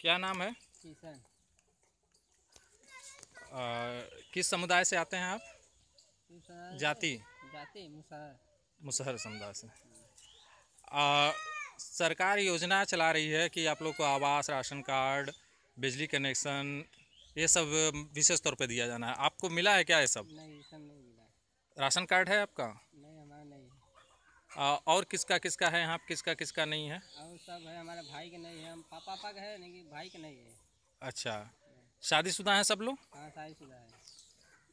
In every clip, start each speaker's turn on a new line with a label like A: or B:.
A: क्या नाम है आ, किस समुदाय से आते हैं
B: आप जाति जाति
A: मुसहर समुदाय से आ, सरकार योजना चला रही है कि आप लोग को आवास राशन कार्ड बिजली कनेक्शन ये सब विशेष तौर पे दिया जाना है आपको मिला है क्या ये सब नहीं नहीं मिला राशन कार्ड है आपका और किसका किसका है यहाँ किसका किसका नहीं है
B: और सब है हमारे भाई के नहीं है हम पापा पापा का है नहीं भाई के नहीं है
A: अच्छा शादीशुदा हैं सब लोग
B: हाँ शादीशुदा है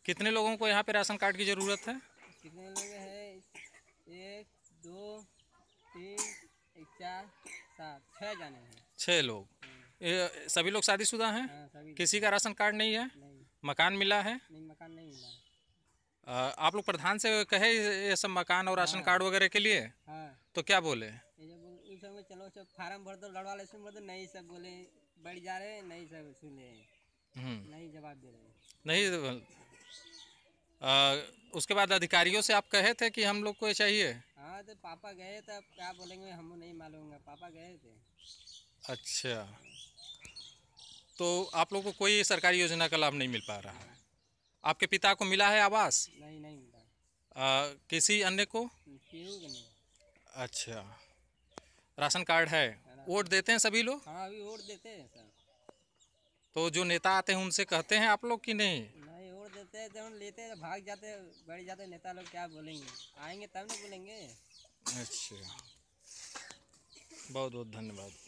A: कितने लोगों को यहाँ पे राशन कार्ड की ज़रूरत है
B: कितने लोग है एक दो तीन चार सात छः जाने हैं
A: छः लोग सभी लोग शादीशुदा हैं हाँ, किसी का राशन कार्ड नहीं है मकान मिला है नहीं मकान नहीं मिला है आप लोग प्रधान से कहे ये सब मकान और राशन हाँ। कार्ड वगैरह के लिए हाँ। तो क्या बोले
B: चलो फार्म भर दो लड़वा लेसन नहीं सब बोले बैठ जा रहे नहीं सब सुने हम्म। नहीं जवाब दे रहे
A: नहीं आ, तो उसके बाद अधिकारियों से आप कहे थे कि हम लोग को ये चाहिए
B: हाँ तो पापा गए थे क्या बोलेंगे हम नहीं मालूम पापा गए थे
A: अच्छा तो आप लोग को कोई सरकारी योजना का लाभ नहीं मिल पा रहा है आपके पिता को मिला है आवास नहीं नहीं मिला आ, किसी अन्य को अच्छा राशन कार्ड है वोट देते हैं सभी लोग
B: हाँ अभी वोट देते हैं सर
A: तो जो नेता आते हैं उनसे कहते हैं आप लोग कि नहीं नहीं
B: वोट देते हैं जब लेते हैं भाग जाते बैठ जाते नेता लोग क्या बोलेंगे आएंगे तब ना बोलेंगे
A: अच्छा बहुत बहुत धन्यवाद